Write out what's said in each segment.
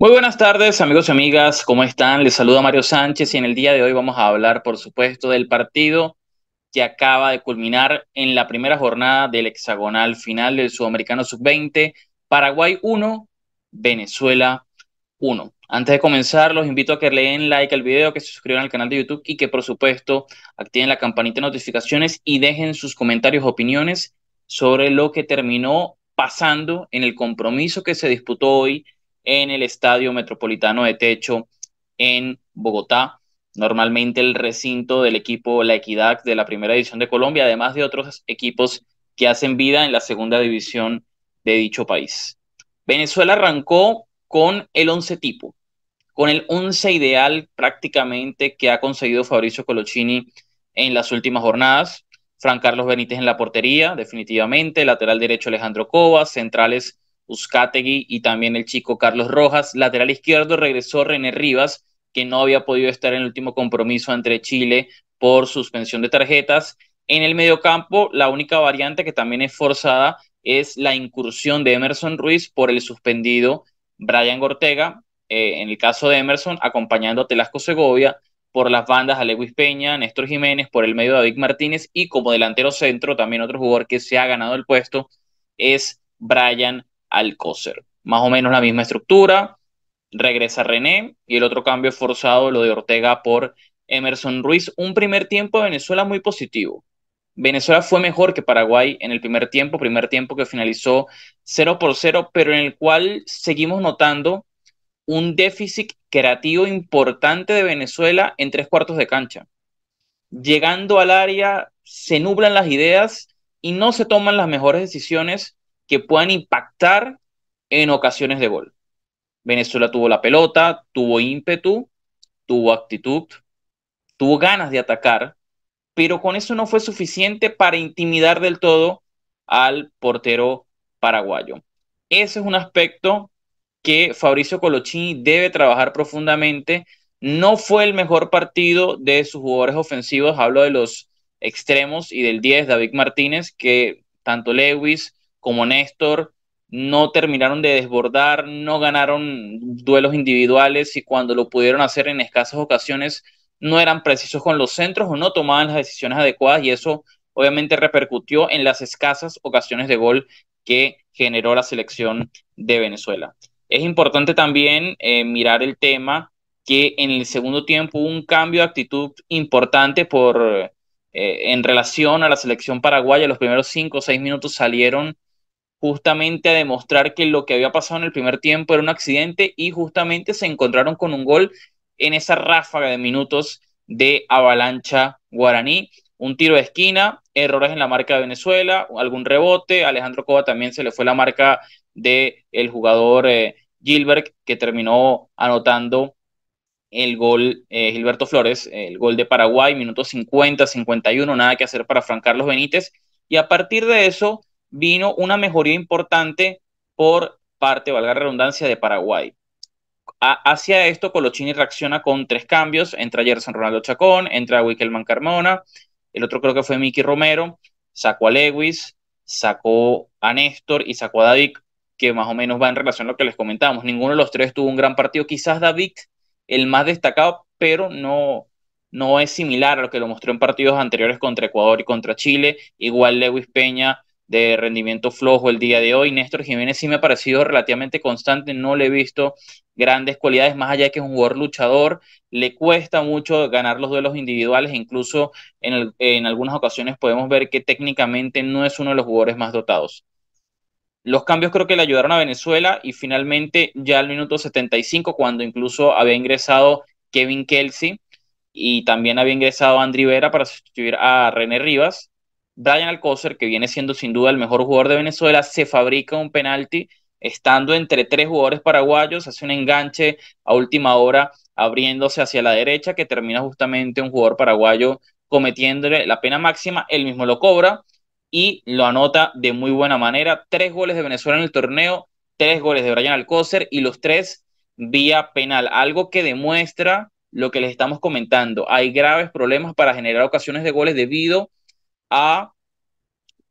Muy buenas tardes, amigos y amigas, ¿cómo están? Les saluda Mario Sánchez y en el día de hoy vamos a hablar, por supuesto, del partido que acaba de culminar en la primera jornada del hexagonal final del Sudamericano Sub-20, Paraguay 1, Venezuela 1. Antes de comenzar, los invito a que le den like al video, que se suscriban al canal de YouTube y que, por supuesto, activen la campanita de notificaciones y dejen sus comentarios, opiniones sobre lo que terminó pasando en el compromiso que se disputó hoy en el Estadio Metropolitano de Techo en Bogotá. Normalmente el recinto del equipo La Equidad de la Primera División de Colombia, además de otros equipos que hacen vida en la Segunda División de dicho país. Venezuela arrancó con el once tipo, con el once ideal prácticamente que ha conseguido Fabricio Colocini en las últimas jornadas. Fran Carlos Benítez en la portería, definitivamente, lateral derecho Alejandro Cova, centrales Uzcategui y también el chico Carlos Rojas. Lateral izquierdo regresó René Rivas, que no había podido estar en el último compromiso entre Chile por suspensión de tarjetas. En el mediocampo, la única variante que también es forzada es la incursión de Emerson Ruiz por el suspendido Brian Ortega, eh, en el caso de Emerson, acompañando a Telasco Segovia, por las bandas a Peña, Néstor Jiménez, por el medio David Martínez y como delantero centro, también otro jugador que se ha ganado el puesto es Brian coser. Más o menos la misma estructura, regresa René y el otro cambio forzado, lo de Ortega por Emerson Ruiz. Un primer tiempo de Venezuela muy positivo. Venezuela fue mejor que Paraguay en el primer tiempo, primer tiempo que finalizó 0 por 0, pero en el cual seguimos notando un déficit creativo importante de Venezuela en tres cuartos de cancha. Llegando al área, se nublan las ideas y no se toman las mejores decisiones que puedan impactar en ocasiones de gol. Venezuela tuvo la pelota, tuvo ímpetu, tuvo actitud, tuvo ganas de atacar, pero con eso no fue suficiente para intimidar del todo al portero paraguayo. Ese es un aspecto que Fabricio Colochini debe trabajar profundamente. No fue el mejor partido de sus jugadores ofensivos, hablo de los extremos y del 10, David Martínez, que tanto Lewis como Néstor no terminaron de desbordar, no ganaron duelos individuales y cuando lo pudieron hacer en escasas ocasiones no eran precisos con los centros o no tomaban las decisiones adecuadas y eso obviamente repercutió en las escasas ocasiones de gol que generó la selección de Venezuela. Es importante también eh, mirar el tema que en el segundo tiempo hubo un cambio de actitud importante por, eh, en relación a la selección paraguaya. Los primeros cinco o seis minutos salieron justamente a demostrar que lo que había pasado en el primer tiempo era un accidente y justamente se encontraron con un gol en esa ráfaga de minutos de avalancha guaraní. Un tiro de esquina, errores en la marca de Venezuela, algún rebote. Alejandro Cova también se le fue la marca del el jugador eh, Gilbert, que terminó anotando el gol, eh, Gilberto Flores, el gol de Paraguay, minutos 50, 51, nada que hacer para Fran Carlos Benítez. Y a partir de eso, vino una mejoría importante por parte, valga la redundancia, de Paraguay. hacia esto, Colochini reacciona con tres cambios. Entra Gerson Ronaldo Chacón, entra Wickelman Carmona, el otro creo que fue Miki Romero, sacó a Lewis, sacó a Néstor y sacó a David, que más o menos va en relación a lo que les comentábamos. Ninguno de los tres tuvo un gran partido. Quizás David, el más destacado, pero no, no es similar a lo que lo mostró en partidos anteriores contra Ecuador y contra Chile. Igual Lewis Peña de rendimiento flojo el día de hoy. Néstor Jiménez sí me ha parecido relativamente constante, no le he visto grandes cualidades, más allá de que es un jugador luchador, le cuesta mucho ganar los duelos individuales, incluso en, en algunas ocasiones podemos ver que técnicamente no es uno de los jugadores más dotados. Los cambios creo que le ayudaron a Venezuela y finalmente ya al minuto 75, cuando incluso había ingresado Kevin Kelsey y también había ingresado Andri Vera para sustituir a René Rivas, Brian Alcócer, que viene siendo sin duda el mejor jugador de Venezuela, se fabrica un penalti estando entre tres jugadores paraguayos, hace un enganche a última hora abriéndose hacia la derecha que termina justamente un jugador paraguayo cometiéndole la pena máxima, él mismo lo cobra y lo anota de muy buena manera. Tres goles de Venezuela en el torneo, tres goles de Brian Alcócer y los tres vía penal, algo que demuestra lo que les estamos comentando. Hay graves problemas para generar ocasiones de goles debido a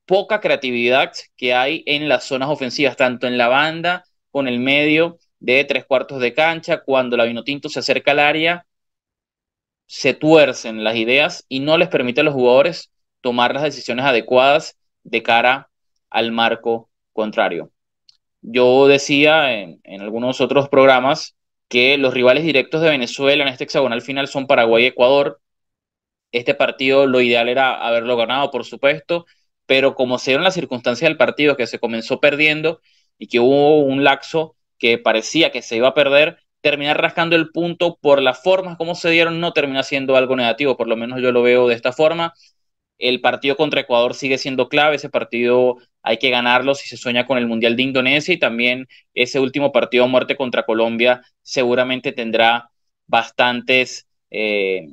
poca creatividad que hay en las zonas ofensivas, tanto en la banda con el medio de tres cuartos de cancha, cuando la Vinotinto se acerca al área, se tuercen las ideas y no les permite a los jugadores tomar las decisiones adecuadas de cara al marco contrario. Yo decía en, en algunos otros programas que los rivales directos de Venezuela en este hexagonal final son Paraguay y Ecuador, este partido lo ideal era haberlo ganado, por supuesto, pero como se dieron las circunstancias del partido, que se comenzó perdiendo y que hubo un laxo que parecía que se iba a perder, terminar rascando el punto por las formas como se dieron no termina siendo algo negativo, por lo menos yo lo veo de esta forma. El partido contra Ecuador sigue siendo clave, ese partido hay que ganarlo si se sueña con el Mundial de Indonesia y también ese último partido a muerte contra Colombia seguramente tendrá bastantes eh,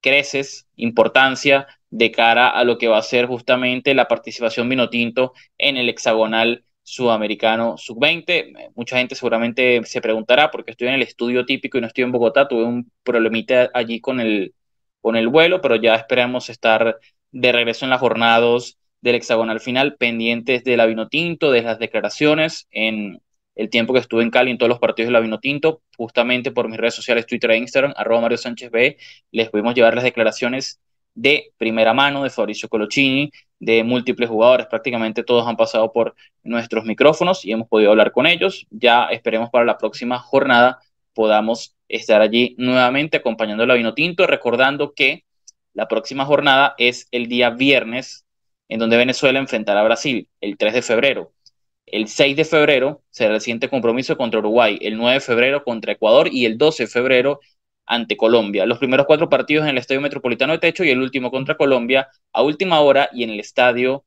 creces importancia de cara a lo que va a ser justamente la participación Vinotinto en el hexagonal sudamericano sub-20. Mucha gente seguramente se preguntará, porque estoy en el estudio típico y no estoy en Bogotá, tuve un problemita allí con el, con el vuelo, pero ya esperamos estar de regreso en las jornadas del hexagonal final, pendientes de la Vinotinto, de las declaraciones en, el tiempo que estuve en Cali en todos los partidos de la Tinto justamente por mis redes sociales, Twitter e Instagram, arroba Mario Sánchez B, les pudimos llevar las declaraciones de primera mano de Fabricio Colocini, de múltiples jugadores, prácticamente todos han pasado por nuestros micrófonos y hemos podido hablar con ellos. Ya esperemos para la próxima jornada podamos estar allí nuevamente acompañando a Vino Tinto, recordando que la próxima jornada es el día viernes, en donde Venezuela enfrentará a Brasil, el 3 de febrero. El 6 de febrero se siguiente compromiso contra Uruguay, el 9 de febrero contra Ecuador y el 12 de febrero ante Colombia. Los primeros cuatro partidos en el Estadio Metropolitano de Techo y el último contra Colombia a última hora y en el Estadio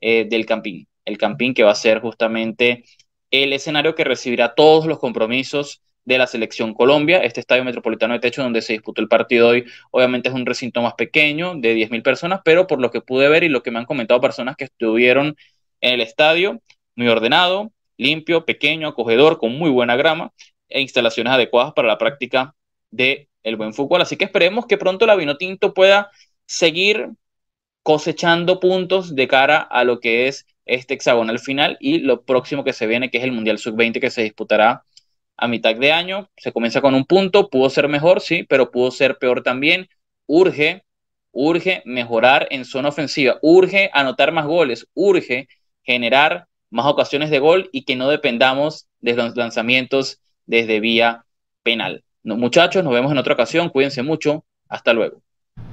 eh, del Campín. El Campín que va a ser justamente el escenario que recibirá todos los compromisos de la selección Colombia. Este estadio metropolitano de techo donde se disputó el partido hoy, obviamente es un recinto más pequeño de 10.000 personas, pero por lo que pude ver y lo que me han comentado personas que estuvieron en el estadio, muy ordenado, limpio, pequeño, acogedor, con muy buena grama e instalaciones adecuadas para la práctica del buen fútbol. Así que esperemos que pronto la Vinotinto pueda seguir cosechando puntos de cara a lo que es este hexagonal final y lo próximo que se viene, que es el Mundial Sub-20 que se disputará a mitad de año. Se comienza con un punto, pudo ser mejor, sí, pero pudo ser peor también. Urge, urge mejorar en zona ofensiva, urge anotar más goles, urge generar más ocasiones de gol y que no dependamos de los lanzamientos desde vía penal. No, muchachos, nos vemos en otra ocasión, cuídense mucho, hasta luego.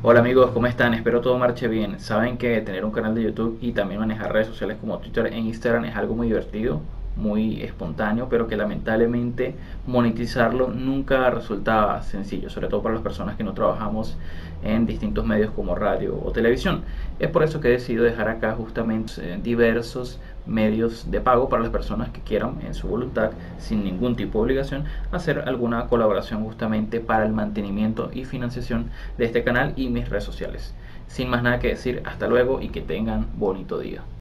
Hola amigos, ¿cómo están? Espero todo marche bien. Saben que tener un canal de YouTube y también manejar redes sociales como Twitter e Instagram es algo muy divertido muy espontáneo, pero que lamentablemente monetizarlo nunca resultaba sencillo, sobre todo para las personas que no trabajamos en distintos medios como radio o televisión. Es por eso que he decidido dejar acá justamente eh, diversos medios de pago para las personas que quieran en su voluntad, sin ningún tipo de obligación, hacer alguna colaboración justamente para el mantenimiento y financiación de este canal y mis redes sociales. Sin más nada que decir, hasta luego y que tengan bonito día.